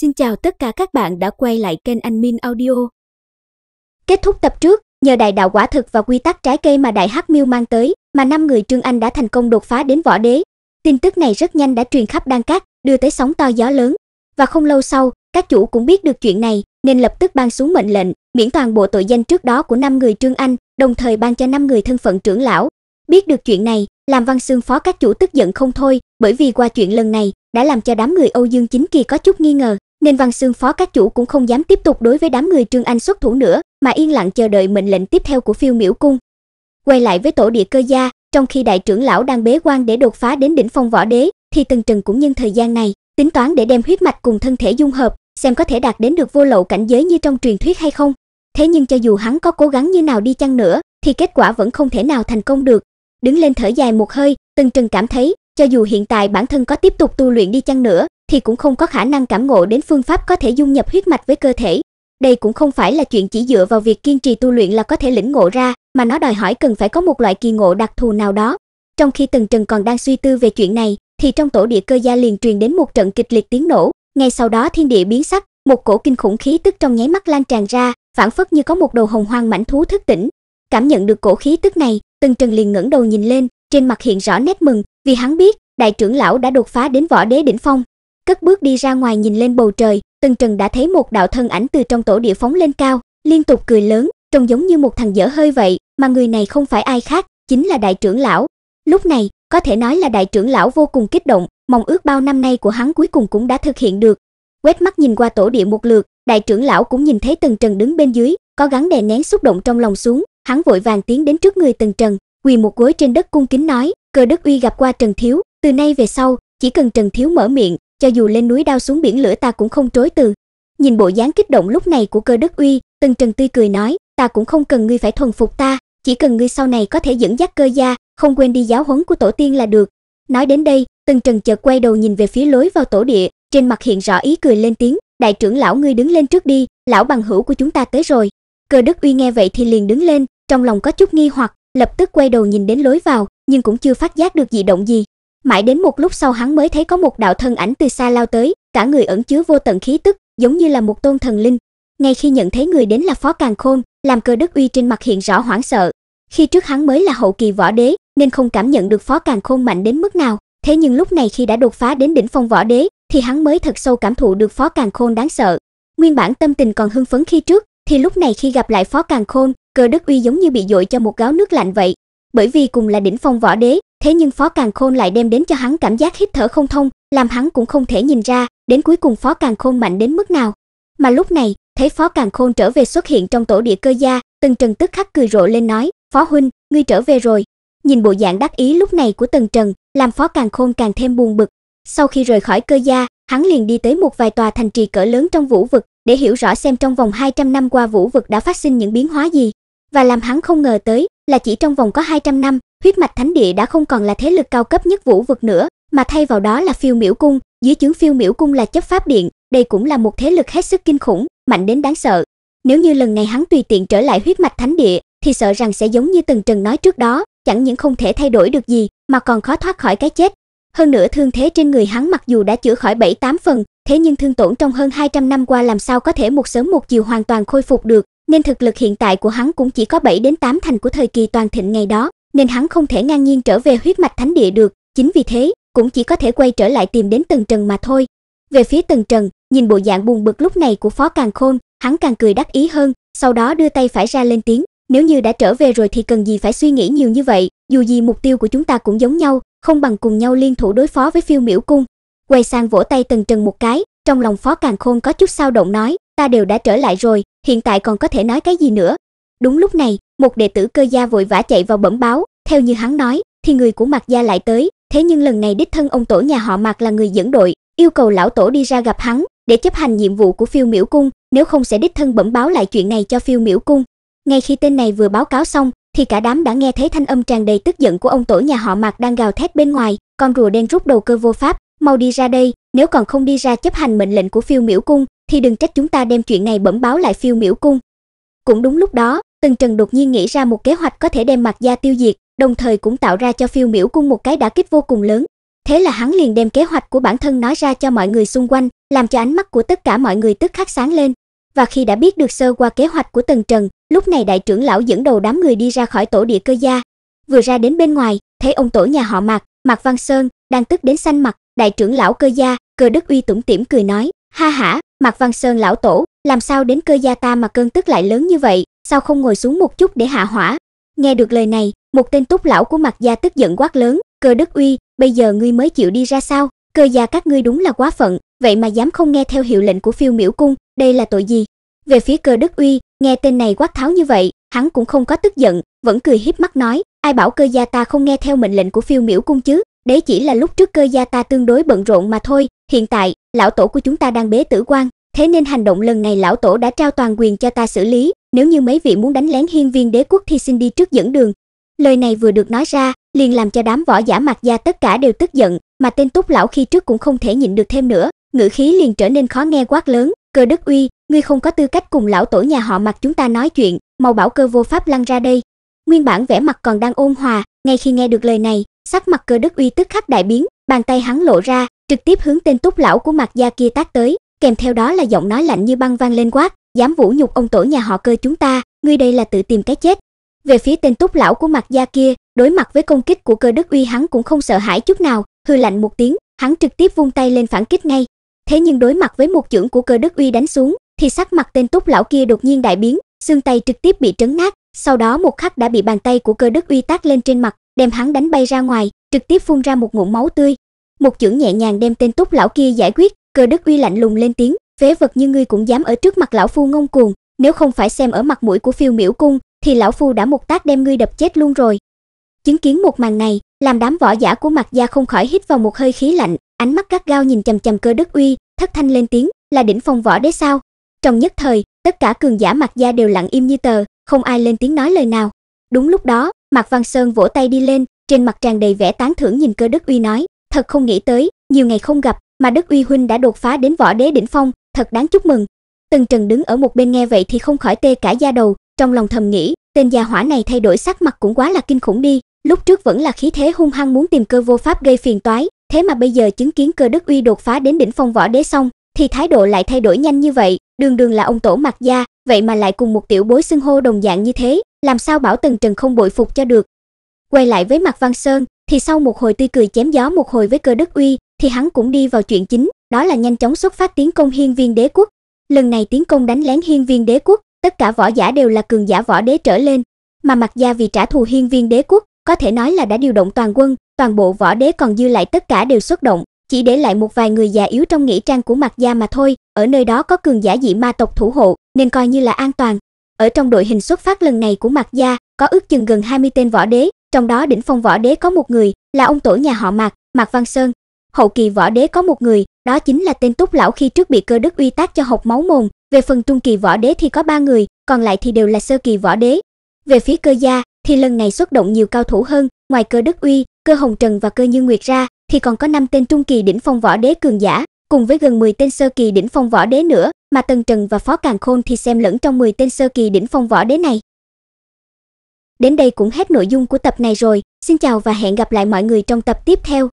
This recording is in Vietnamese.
Xin chào tất cả các bạn đã quay lại kênh Anh Min Audio. Kết thúc tập trước, nhờ đại đạo quả thực và quy tắc trái cây mà đại hắc miêu mang tới, mà năm người Trương Anh đã thành công đột phá đến võ đế. Tin tức này rất nhanh đã truyền khắp Đan Cát, đưa tới sóng to gió lớn. Và không lâu sau, các chủ cũng biết được chuyện này, nên lập tức ban xuống mệnh lệnh, miễn toàn bộ tội danh trước đó của năm người Trương Anh, đồng thời ban cho năm người thân phận trưởng lão. Biết được chuyện này, làm Văn Xương phó các chủ tức giận không thôi, bởi vì qua chuyện lần này đã làm cho đám người Âu Dương Chính Kỳ có chút nghi ngờ, nên Văn Xương phó các chủ cũng không dám tiếp tục đối với đám người Trương Anh xuất thủ nữa, mà yên lặng chờ đợi mệnh lệnh tiếp theo của Phiêu miễu cung. Quay lại với tổ địa cơ gia, trong khi đại trưởng lão đang bế quan để đột phá đến đỉnh phong võ đế, thì Tần Trần cũng nhân thời gian này, tính toán để đem huyết mạch cùng thân thể dung hợp, xem có thể đạt đến được vô lậu cảnh giới như trong truyền thuyết hay không. Thế nhưng cho dù hắn có cố gắng như nào đi chăng nữa, thì kết quả vẫn không thể nào thành công được. Đứng lên thở dài một hơi, Tần Trần cảm thấy, cho dù hiện tại bản thân có tiếp tục tu luyện đi chăng nữa, thì cũng không có khả năng cảm ngộ đến phương pháp có thể dung nhập huyết mạch với cơ thể. Đây cũng không phải là chuyện chỉ dựa vào việc kiên trì tu luyện là có thể lĩnh ngộ ra, mà nó đòi hỏi cần phải có một loại kỳ ngộ đặc thù nào đó. Trong khi Tần Trần còn đang suy tư về chuyện này, thì trong tổ địa cơ gia liền truyền đến một trận kịch liệt tiếng nổ, ngay sau đó thiên địa biến sắc, một cổ kinh khủng khí tức trong nháy mắt lan tràn ra, phản phất như có một đầu hồng hoang mãnh thú thức tỉnh. Cảm nhận được cổ khí tức này, Tần Trần liền ngẩng đầu nhìn lên, trên mặt hiện rõ nét mừng, vì hắn biết, đại trưởng lão đã đột phá đến võ đế đỉnh phong, cất bước đi ra ngoài nhìn lên bầu trời, Tần Trần đã thấy một đạo thân ảnh từ trong tổ địa phóng lên cao, liên tục cười lớn, trông giống như một thằng dở hơi vậy, mà người này không phải ai khác, chính là đại trưởng lão. Lúc này, có thể nói là đại trưởng lão vô cùng kích động, mong ước bao năm nay của hắn cuối cùng cũng đã thực hiện được. Quét mắt nhìn qua tổ địa một lượt, đại trưởng lão cũng nhìn thấy Tần Trần đứng bên dưới, có gắng đè nén xúc động trong lòng xuống, hắn vội vàng tiến đến trước người Tần Trần, quỳ một gối trên đất cung kính nói, Cơ Đức uy gặp qua Trần thiếu, từ nay về sau, chỉ cần Trần thiếu mở miệng, cho dù lên núi đao xuống biển lửa ta cũng không trối từ. Nhìn bộ dáng kích động lúc này của Cơ Đức Uy, Tần Trần tươi cười nói, ta cũng không cần ngươi phải thuần phục ta, chỉ cần ngươi sau này có thể dẫn dắt cơ gia, không quên đi giáo huấn của tổ tiên là được. Nói đến đây, Tần Trần chợt quay đầu nhìn về phía lối vào tổ địa, trên mặt hiện rõ ý cười lên tiếng, đại trưởng lão ngươi đứng lên trước đi, lão bằng hữu của chúng ta tới rồi. Cơ Đức Uy nghe vậy thì liền đứng lên, trong lòng có chút nghi hoặc, lập tức quay đầu nhìn đến lối vào, nhưng cũng chưa phát giác được dị động gì. Mãi đến một lúc sau hắn mới thấy có một đạo thân ảnh từ xa lao tới, cả người ẩn chứa vô tận khí tức, giống như là một tôn thần linh. Ngay khi nhận thấy người đến là Phó Càn Khôn, làm cơ đức uy trên mặt hiện rõ hoảng sợ. Khi trước hắn mới là hậu kỳ võ đế, nên không cảm nhận được Phó Càn Khôn mạnh đến mức nào, thế nhưng lúc này khi đã đột phá đến đỉnh phong võ đế, thì hắn mới thật sâu cảm thụ được Phó Càn Khôn đáng sợ. Nguyên bản tâm tình còn hưng phấn khi trước, thì lúc này khi gặp lại Phó Càn Khôn, Cơ Đức Uy giống như bị dội cho một gáo nước lạnh vậy, bởi vì cùng là đỉnh phong võ đế, thế nhưng Phó càng Khôn lại đem đến cho hắn cảm giác hít thở không thông, làm hắn cũng không thể nhìn ra, đến cuối cùng Phó càng Khôn mạnh đến mức nào. Mà lúc này, thấy Phó càng Khôn trở về xuất hiện trong tổ địa cơ gia, Tần Trần tức khắc cười rộ lên nói, "Phó huynh, ngươi trở về rồi." Nhìn bộ dạng đắc ý lúc này của Tần Trần, làm Phó càng Khôn càng thêm buồn bực. Sau khi rời khỏi cơ gia, hắn liền đi tới một vài tòa thành trì cỡ lớn trong vũ vực, để hiểu rõ xem trong vòng 200 năm qua vũ vực đã phát sinh những biến hóa gì. Và làm hắn không ngờ tới là chỉ trong vòng có 200 năm huyết mạch thánh địa đã không còn là thế lực cao cấp nhất vũ vực nữa, mà thay vào đó là phiêu miểu cung, dưới chứng phiêu miểu cung là chấp pháp điện, đây cũng là một thế lực hết sức kinh khủng, mạnh đến đáng sợ. Nếu như lần này hắn tùy tiện trở lại huyết mạch thánh địa, thì sợ rằng sẽ giống như từng Trần nói trước đó, chẳng những không thể thay đổi được gì, mà còn khó thoát khỏi cái chết. Hơn nữa thương thế trên người hắn mặc dù đã chữa khỏi 7-8 phần, thế nhưng thương tổn trong hơn 200 năm qua làm sao có thể một sớm một chiều hoàn toàn khôi phục được, nên thực lực hiện tại của hắn cũng chỉ có 7 đến 8 thành của thời kỳ toàn thịnh ngày đó, nên hắn không thể ngang nhiên trở về huyết mạch thánh địa được, chính vì thế, cũng chỉ có thể quay trở lại tìm đến Tần Trần mà thôi. Về phía Tần Trần, nhìn bộ dạng buồn bực lúc này của Phó Càn Khôn, hắn càng cười đắc ý hơn, sau đó đưa tay phải ra lên tiếng, nếu như đã trở về rồi thì cần gì phải suy nghĩ nhiều như vậy, dù gì mục tiêu của chúng ta cũng giống nhau, không bằng cùng nhau liên thủ đối phó với Phiêu Miểu cung. Quay sang vỗ tay Tần Trần một cái, trong lòng Phó Càn Khôn có chút sao động nói, ta đều đã trở lại rồi, hiện tại còn có thể nói cái gì nữa. Đúng lúc này, một đệ tử cơ gia vội vã chạy vào bẩm báo, theo như hắn nói, thì người của Mạc gia lại tới, thế nhưng lần này đích thân ông tổ nhà họ Mạc là người dẫn đội, yêu cầu lão tổ đi ra gặp hắn để chấp hành nhiệm vụ của Phiêu Miểu cung, nếu không sẽ đích thân bẩm báo lại chuyện này cho Phiêu Miểu cung. Ngay khi tên này vừa báo cáo xong, thì cả đám đã nghe thấy thanh âm tràn đầy tức giận của ông tổ nhà họ Mạc đang gào thét bên ngoài, con rùa đen rút đầu cơ vô pháp, mau đi ra đây, nếu còn không đi ra chấp hành mệnh lệnh của Phiêu Miểu cung thì đừng trách chúng ta đem chuyện này bẩm báo lại Phiêu Miểu cung. Cũng đúng lúc đó, Tần Trần đột nhiên nghĩ ra một kế hoạch có thể đem mặt gia tiêu diệt, đồng thời cũng tạo ra cho phiêu miểu cung một cái đả kích vô cùng lớn. Thế là hắn liền đem kế hoạch của bản thân nói ra cho mọi người xung quanh, làm cho ánh mắt của tất cả mọi người tức khắc sáng lên. Và khi đã biết được sơ qua kế hoạch của Tần Trần, lúc này đại trưởng lão dẫn đầu đám người đi ra khỏi tổ địa cơ gia. Vừa ra đến bên ngoài, thấy ông tổ nhà họ Mạc, Mạc Văn Sơn, đang tức đến xanh mặt, đại trưởng lão cơ gia, cơ đức uy tủm tiểm cười nói, ha ha, Mạc Văn Sơn lão tổ, làm sao đến cơ gia ta mà cơn tức lại lớn như vậy, sao không ngồi xuống một chút để hạ hỏa nghe được lời này một tên túc lão của mặt gia tức giận quát lớn cơ đức uy bây giờ ngươi mới chịu đi ra sao cơ gia các ngươi đúng là quá phận vậy mà dám không nghe theo hiệu lệnh của phiêu miễu cung đây là tội gì về phía cơ đức uy nghe tên này quát tháo như vậy hắn cũng không có tức giận vẫn cười hiếp mắt nói ai bảo cơ gia ta không nghe theo mệnh lệnh của phiêu miễu cung chứ đấy chỉ là lúc trước cơ gia ta tương đối bận rộn mà thôi hiện tại lão tổ của chúng ta đang bế tử quan thế nên hành động lần này lão tổ đã trao toàn quyền cho ta xử lý nếu như mấy vị muốn đánh lén hiên viên đế quốc thì xin đi trước dẫn đường. Lời này vừa được nói ra, liền làm cho đám võ giả mặt gia tất cả đều tức giận, mà tên túc lão khi trước cũng không thể nhịn được thêm nữa, ngữ khí liền trở nên khó nghe quát lớn, cơ đức uy, ngươi không có tư cách cùng lão tổ nhà họ mặt chúng ta nói chuyện, mau bảo cơ vô pháp lăn ra đây. Nguyên bản vẻ mặt còn đang ôn hòa, ngay khi nghe được lời này, sắc mặt cơ đức uy tức khắc đại biến, bàn tay hắn lộ ra, trực tiếp hướng tên túc lão của mặt gia kia tác tới, kèm theo đó là giọng nói lạnh như băng vang lên quát, dám vũ nhục ông tổ nhà họ cơ chúng ta ngươi đây là tự tìm cái chết về phía tên túc lão của mặt gia kia đối mặt với công kích của cơ đức uy hắn cũng không sợ hãi chút nào hư lạnh một tiếng hắn trực tiếp vung tay lên phản kích ngay thế nhưng đối mặt với một chưởng của cơ đức uy đánh xuống thì sắc mặt tên túc lão kia đột nhiên đại biến xương tay trực tiếp bị trấn nát sau đó một khắc đã bị bàn tay của cơ đức uy tác lên trên mặt đem hắn đánh bay ra ngoài trực tiếp phun ra một ngụm máu tươi một chưởng nhẹ nhàng đem tên túc lão kia giải quyết cơ đức uy lạnh lùng lên tiếng phế vật như ngươi cũng dám ở trước mặt lão phu ngông cuồng, nếu không phải xem ở mặt mũi của Phiêu miễu cung thì lão phu đã một tác đem ngươi đập chết luôn rồi. Chứng kiến một màn này, làm đám võ giả của Mạc Gia không khỏi hít vào một hơi khí lạnh, ánh mắt gắt gao nhìn chằm chằm Cơ Đức Uy, thất thanh lên tiếng, là đỉnh phong võ đế sao? Trong nhất thời, tất cả cường giả Mạc Gia đều lặng im như tờ, không ai lên tiếng nói lời nào. Đúng lúc đó, Mạc Văn Sơn vỗ tay đi lên, trên mặt tràn đầy vẻ tán thưởng nhìn Cơ Đức Uy nói, thật không nghĩ tới, nhiều ngày không gặp mà Đức Uy huynh đã đột phá đến võ đế đỉnh phong, thật đáng chúc mừng. Tần Trần đứng ở một bên nghe vậy thì không khỏi tê cả da đầu, trong lòng thầm nghĩ, tên gia hỏa này thay đổi sắc mặt cũng quá là kinh khủng đi, lúc trước vẫn là khí thế hung hăng muốn tìm cơ vô pháp gây phiền toái, thế mà bây giờ chứng kiến cơ đức uy đột phá đến đỉnh phong võ đế xong, thì thái độ lại thay đổi nhanh như vậy, đường đường là ông tổ mặt gia, vậy mà lại cùng một tiểu bối xưng hô đồng dạng như thế, làm sao bảo Tần Trần không bội phục cho được. Quay lại với mặt Văn Sơn, thì sau một hồi tươi cười chém gió một hồi với cơ đức uy, thì hắn cũng đi vào chuyện chính, đó là nhanh chóng xuất phát tiến công hiên viên đế quốc. Lần này tiến công đánh lén hiên viên đế quốc, tất cả võ giả đều là cường giả võ đế trở lên, mà mặc gia vì trả thù hiên viên đế quốc, có thể nói là đã điều động toàn quân, toàn bộ võ đế còn dư lại tất cả đều xuất động, chỉ để lại một vài người già yếu trong nghĩa trang của mặc gia mà thôi, ở nơi đó có cường giả dị ma tộc thủ hộ, nên coi như là an toàn. Ở trong đội hình xuất phát lần này của mặc gia, có ước chừng gần 20 tên võ đế, trong đó đỉnh phong võ đế có một người, là ông tổ nhà họ Mạc, Mạc Văn Sơn. Hậu kỳ võ đế có một người, đó chính là tên Túc lão khi trước bị Cơ Đức Uy tác cho học máu mồm, về phần trung kỳ võ đế thì có ba người, còn lại thì đều là sơ kỳ võ đế. Về phía Cơ gia thì lần này xuất động nhiều cao thủ hơn, ngoài Cơ Đức Uy, Cơ Hồng Trần và Cơ Như Nguyệt ra thì còn có 5 tên trung kỳ đỉnh phong võ đế cường giả, cùng với gần 10 tên sơ kỳ đỉnh phong võ đế nữa, mà Tần Trần và Phó Càn Khôn thì xem lẫn trong 10 tên sơ kỳ đỉnh phong võ đế này. Đến đây cũng hết nội dung của tập này rồi, xin chào và hẹn gặp lại mọi người trong tập tiếp theo.